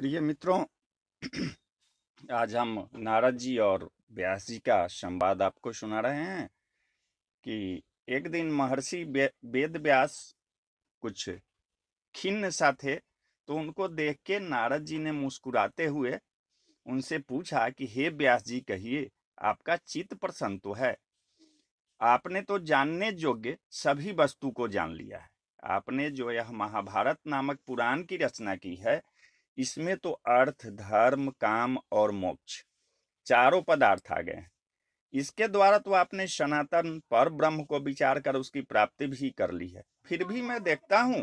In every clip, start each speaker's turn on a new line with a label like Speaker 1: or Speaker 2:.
Speaker 1: प्रिय मित्रों आज हम नारद जी और व्यास जी का संवाद आपको सुना रहे हैं कि एक दिन महर्षि वेद व्यास कुछ खिन्न सा थे तो उनको देख के नारद जी ने मुस्कुराते हुए उनसे पूछा कि हे व्यास जी कहिए आपका चित्त प्रसन्न तो है आपने तो जानने योग्य सभी वस्तु को जान लिया है आपने जो यह महाभारत नामक पुराण की रचना की है इसमें तो अर्थ धर्म काम और मोक्ष चारों पदार्थ आ गए इसके द्वारा तो आपने सनातन पर ब्रह्म को विचार कर उसकी प्राप्ति भी कर ली है फिर भी मैं देखता हूं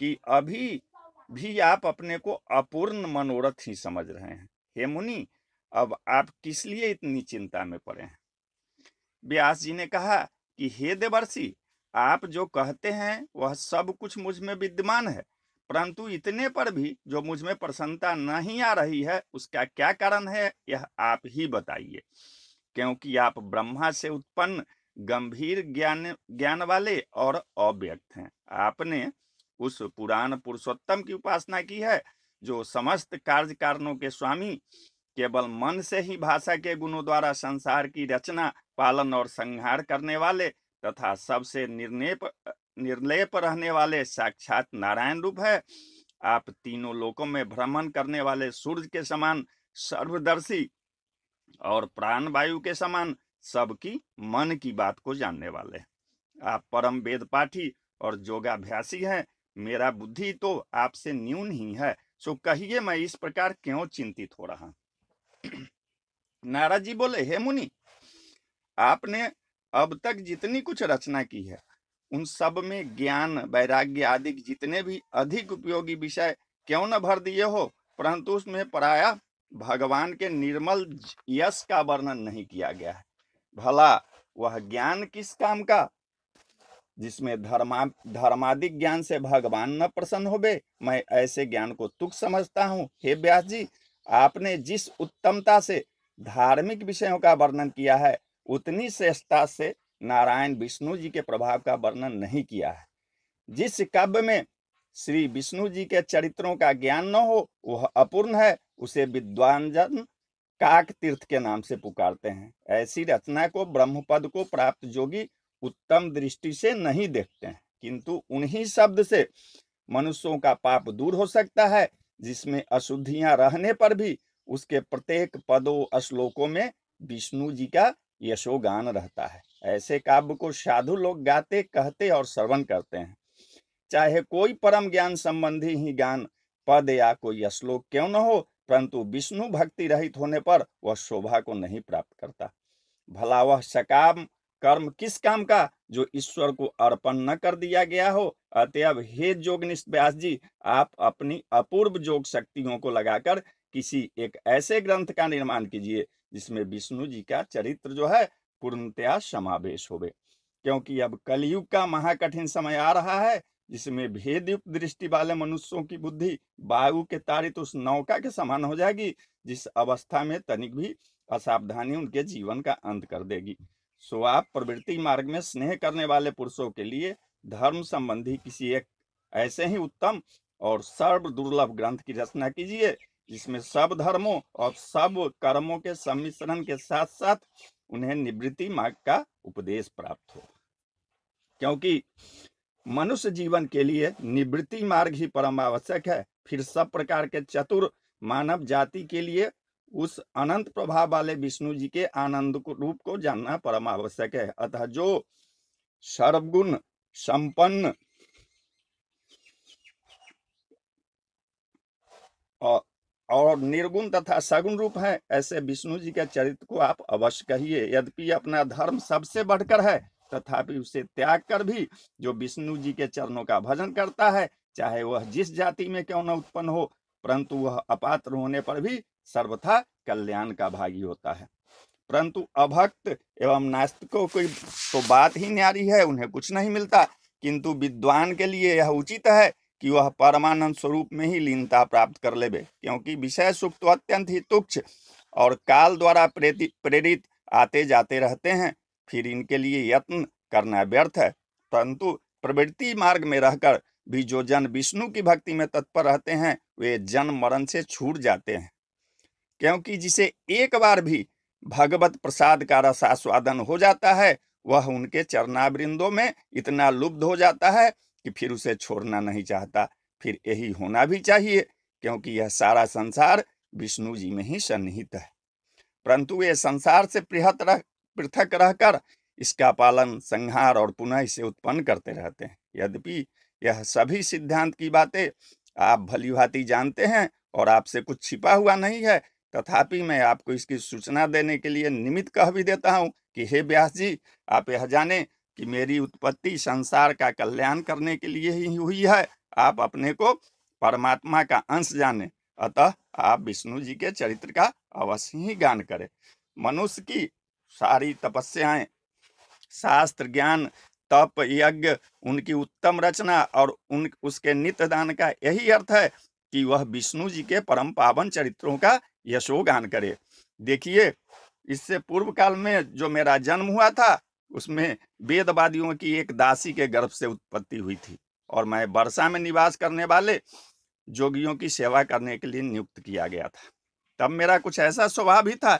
Speaker 1: कि अभी भी आप अपने को अपूर्ण मनोरथ ही समझ रहे हैं हे मुनि अब आप किस लिए इतनी चिंता में पड़े हैं व्यास जी ने कहा कि हे देवर्षि आप जो कहते हैं वह सब कुछ मुझ में विद्यमान है परंतु इतने पर भी जो मुझ में प्रसन्नता नहीं आ रही है उसका क्या कारण है यह आप ही बताइए क्योंकि आप ब्रह्मा से उत्पन्न गंभीर ज्ञान ज्ञान वाले और अव्यक्त हैं आपने उस पुराण पुरुषोत्तम की उपासना की है जो समस्त कार्य कारणों के स्वामी केवल मन से ही भाषा के गुणों द्वारा संसार की रचना पालन और संहार करने वाले तथा सबसे निर्णेप निर्लेप रहने वाले साक्षात नारायण रूप है आप तीनों लोकों में भ्रमण करने वाले सूर्य के समान सर्वदर्शी और प्राण वायु के समान सबकी मन की बात को जानने वाले आप परम वेद पाठी और योगाभ्यासी हैं मेरा बुद्धि तो आपसे न्यून ही है सो कहिए मैं इस प्रकार क्यों चिंतित हो रहा नाराज जी बोले हे मुनि आपने अब तक जितनी कुछ रचना की है उन सब में ज्ञान वैराग्य आदि जितने भी अधिक उपयोगी विषय क्यों न भर दिए हो परंतु उसमें पराया भगवान के निर्मल यश का वर्णन नहीं किया गया है भला वह ज्ञान किस काम का जिसमें धर्मा धर्मादिक ज्ञान से भगवान न प्रसन्न होबे मैं ऐसे ज्ञान को तुक समझता हूँ हे व्यास जी आपने जिस उत्तमता से धार्मिक विषयों का वर्णन किया है उतनी श्रेष्ठता से नारायण विष्णु जी के प्रभाव का वर्णन नहीं किया है जिस काव्य में श्री विष्णु जी के चरित्रों का ज्ञान न हो वह अपूर्ण है उसे विद्वान जन काक तीर्थ के नाम से पुकारते हैं ऐसी रचना को ब्रह्मपद को प्राप्त जोगी उत्तम दृष्टि से नहीं देखते हैं किंतु उन्हीं शब्द से मनुष्यों का पाप दूर हो सकता है जिसमें अशुद्धियां रहने पर भी उसके प्रत्येक पदों श्लोकों में विष्णु जी का यशोगान रहता है ऐसे काव्य को साधु लोग गाते कहते और श्रवण करते हैं चाहे कोई परम ज्ञान संबंधी ही ज्ञान पद या कोई श्लोक क्यों न हो परंतु विष्णु भक्ति रहित होने पर वह शोभा को नहीं प्राप्त करता भला वह सकाम कर्म किस काम का जो ईश्वर को अर्पण न कर दिया गया हो अतएव हे जोगनिष्ठ व्यास जी आप अपनी अपूर्व जोग शक्तियों को लगाकर किसी एक ऐसे ग्रंथ का निर्माण कीजिए जिसमें विष्णु जी का चरित्र जो है पूर्णतया समावेश हो क्योंकि अब कलयुग का महाकठिन समय आ रहा है जिसमें भेद युक्त दृष्टि वाले मनुष्यों की बुद्धि वायु के तारित उस नौका के समान हो जाएगी जिस अवस्था में तनिक भी असावधानी उनके जीवन का अंत कर देगी सो आप प्रवृत्ति मार्ग में स्नेह करने वाले पुरुषों के लिए धर्म संबंधी किसी एक ऐसे ही उत्तम और सर्व दुर्लभ ग्रंथ की रचना कीजिए जिसमें सब धर्मों और सब कर्मों के सम्मिश्रण के साथ साथ उन्हें निवृत्ति मार्ग का उपदेश प्राप्त हो क्योंकि मनुष्य जीवन के लिए निवृत्ति मार्ग ही परम आवश्यक है फिर सब प्रकार के चतुर मानव जाति के लिए उस अनंत प्रभाव वाले विष्णु जी के आनंद को रूप को जानना परम आवश्यक है अतः जो सर्वगुण संपन्न और और निर्गुण तथा सगुण रूप है ऐसे विष्णु जी के चरित्र को आप अवश्य कहिए यद्यपि अपना धर्म सबसे बढ़कर है तथापि उसे त्याग कर भी जो विष्णु जी के चरणों का भजन करता है चाहे वह जिस जाति में क्यों न उत्पन्न हो परंतु वह अपात्र होने पर भी सर्वथा कल्याण का भागी होता है परंतु अभक्त एवं नास्तिकों की तो बात ही न्यारी है उन्हें कुछ नहीं मिलता किंतु विद्वान के लिए यह उचित है कि वह परमानंद स्वरूप में ही लीनता प्राप्त कर लेवे क्योंकि विषय सुख तो अत्यंत ही तुक्ष और काल द्वारा प्रेरित आते जाते रहते हैं फिर इनके लिए यत्न करना व्यर्थ है परंतु प्रवृत्ति मार्ग में रहकर भी जो जन विष्णु की भक्ति में तत्पर रहते हैं वे जन्म मरण से छूट जाते हैं क्योंकि जिसे एक बार भी भगवत प्रसाद का रसास्वादन हो जाता है वह उनके चरणावृंदों में इतना लुब्ध हो जाता है कि फिर उसे छोड़ना नहीं चाहता फिर यही होना भी चाहिए क्योंकि यह सारा संसार विष्णु जी में ही सन्निहित है परंतु यह संसार से पृहत रह पृथक रहकर इसका पालन संहार और पुनः इसे उत्पन्न करते रहते हैं यद्यपि यह सभी सिद्धांत की बातें आप भली भाती जानते हैं और आपसे कुछ छिपा हुआ नहीं है तथापि मैं आपको इसकी सूचना देने के लिए निमित्त कह भी देता हूँ कि हे व्यास जी आप यह जाने कि मेरी उत्पत्ति संसार का कल्याण करने के लिए ही हुई है आप अपने को परमात्मा का अंश जाने अतः आप विष्णु जी के चरित्र का अवश्य ही गान करें मनुष्य की सारी तपस्याएं शास्त्र ज्ञान तप यज्ञ उनकी उत्तम रचना और उन उसके नित्य दान का यही अर्थ है कि वह विष्णु जी के परम पावन चरित्रों का यशोगान करे देखिए इससे पूर्व काल में जो मेरा जन्म हुआ था उसमें वेदवादियों की एक दासी के गर्भ से उत्पत्ति हुई थी और मैं वर्षा में निवास करने वाले जोगियों की सेवा करने के लिए नियुक्त किया गया था तब मेरा कुछ ऐसा स्वभाव ही था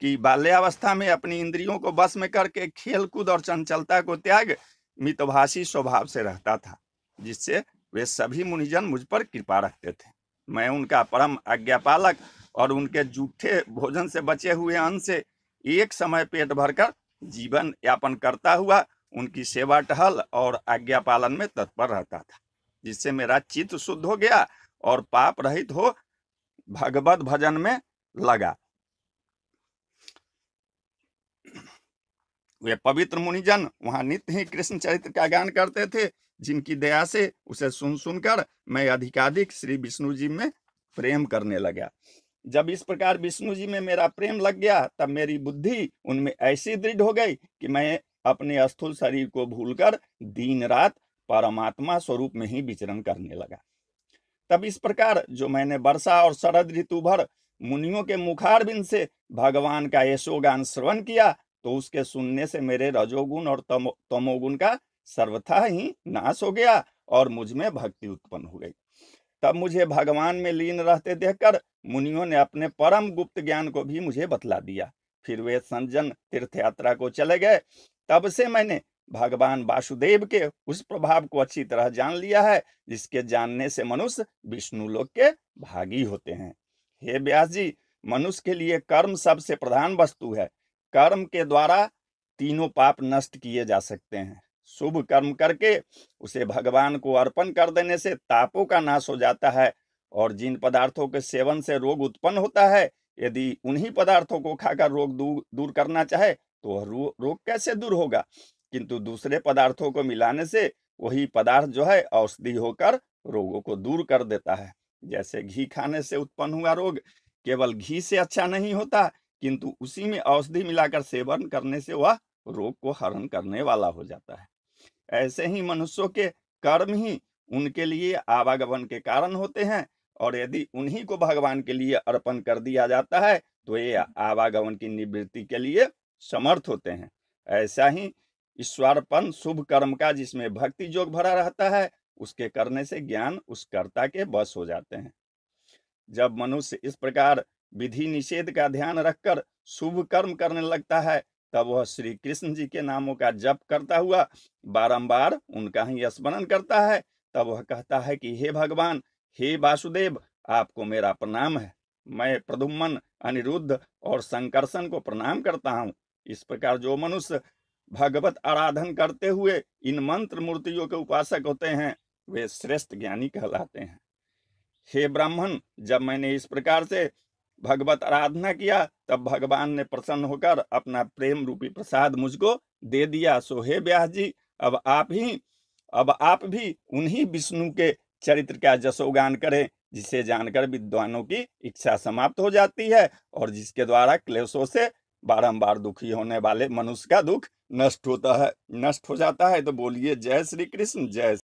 Speaker 1: कि बाल्यावस्था में अपनी इंद्रियों को बस में करके खेलकूद और चंचलता को त्याग मितभाषी स्वभाव से रहता था जिससे वे सभी मुनिजन मुझ पर कृपा रखते थे मैं उनका परम आज्ञापालक और उनके जूठे भोजन से बचे हुए अन्न से एक समय पेट भरकर जीवन यापन करता हुआ उनकी सेवा टहल और आज्ञा पालन में तत्पर रहता था जिससे मेरा चित्त शुद्ध हो गया और पाप रहित हो भगवत भजन में लगा वे पवित्र मुनिजन वहां नित्य ही कृष्ण चरित्र का गान करते थे जिनकी दया से उसे सुन सुनकर मैं अधिकाधिक श्री विष्णु जी में प्रेम करने लगा जब इस प्रकार विष्णु जी में मेरा प्रेम लग गया तब मेरी बुद्धि उनमें ऐसी दृढ़ हो गई कि मैं अपने स्थूल शरीर को भूलकर दिन रात परमात्मा स्वरूप में ही विचरण करने लगा तब इस प्रकार जो मैंने वर्षा और शरद ऋतु भर मुनियों के मुखार बिंद से भगवान का यशोगान श्रवण किया तो उसके सुनने से मेरे रजोगुण और तमो तमोगुण का सर्वथा ही नाश हो गया और मुझ में भक्ति उत्पन्न हो गई तब मुझे भगवान में लीन रहते देखकर मुनियों ने अपने परम गुप्त ज्ञान को भी मुझे बतला दिया फिर वे संजन तीर्थ यात्रा को चले गए तब से मैंने भगवान वासुदेव के उस प्रभाव को अच्छी तरह जान लिया है जिसके जानने से मनुष्य विष्णु लोक के भागी होते हैं हे व्यास जी मनुष्य के लिए कर्म सबसे प्रधान वस्तु है कर्म के द्वारा तीनों पाप नष्ट किए जा सकते हैं शुभ कर्म करके उसे भगवान को अर्पण कर देने से तापों का नाश हो जाता है और जिन पदार्थों के सेवन से रोग उत्पन्न होता है यदि उन्हीं पदार्थों को खाकर रोग दूर दूर करना चाहे तो वह रो, रोग कैसे दूर होगा किंतु दूसरे पदार्थों को मिलाने से वही पदार्थ जो है औषधि होकर रोगों को दूर कर देता है जैसे घी खाने से उत्पन्न हुआ रोग केवल घी से अच्छा नहीं होता किंतु उसी में औषधि मिलाकर सेवन करने से वह रोग को हरण करने वाला हो जाता है ऐसे ही मनुष्यों के कर्म ही उनके लिए आवागमन के कारण होते हैं और यदि उन्हीं को भगवान के लिए अर्पण कर दिया जाता है तो ये आवागमन की निवृत्ति के लिए समर्थ होते हैं ऐसा ही ईश्वरपन शुभ कर्म का जिसमें भक्ति जोग भरा रहता है उसके करने से ज्ञान उस कर्ता के बस हो जाते हैं जब मनुष्य इस प्रकार विधि निषेध का ध्यान रखकर शुभ कर्म करने लगता है तब वह श्री कृष्ण जी के नामों का जप करता हुआ बारंबार उनका ही स्मरण करता है तब वह कहता है कि हे भगवान हे वासुदेव आपको मेरा प्रणाम है मैं प्रदुम्न अनिरुद्ध और संकर्षण को प्रणाम करता हूँ इस प्रकार जो मनुष्य भगवत आराधन करते हुए इन मंत्र मूर्तियों के उपासक होते हैं वे श्रेष्ठ ज्ञानी कहलाते हैं हे ब्राह्मण जब मैंने इस प्रकार से भगवत आराधना किया तब भगवान ने प्रसन्न होकर अपना प्रेम रूपी प्रसाद मुझको दे दिया सो हे व्यास जी अब आप ही अब आप भी उन्हीं विष्णु के चरित्र का जसोगान करें जिसे जानकर विद्वानों की इच्छा समाप्त हो जाती है और जिसके द्वारा क्लेशों से बारंबार दुखी होने वाले मनुष्य का दुख नष्ट होता है नष्ट हो जाता है तो बोलिए जय श्री कृष्ण जय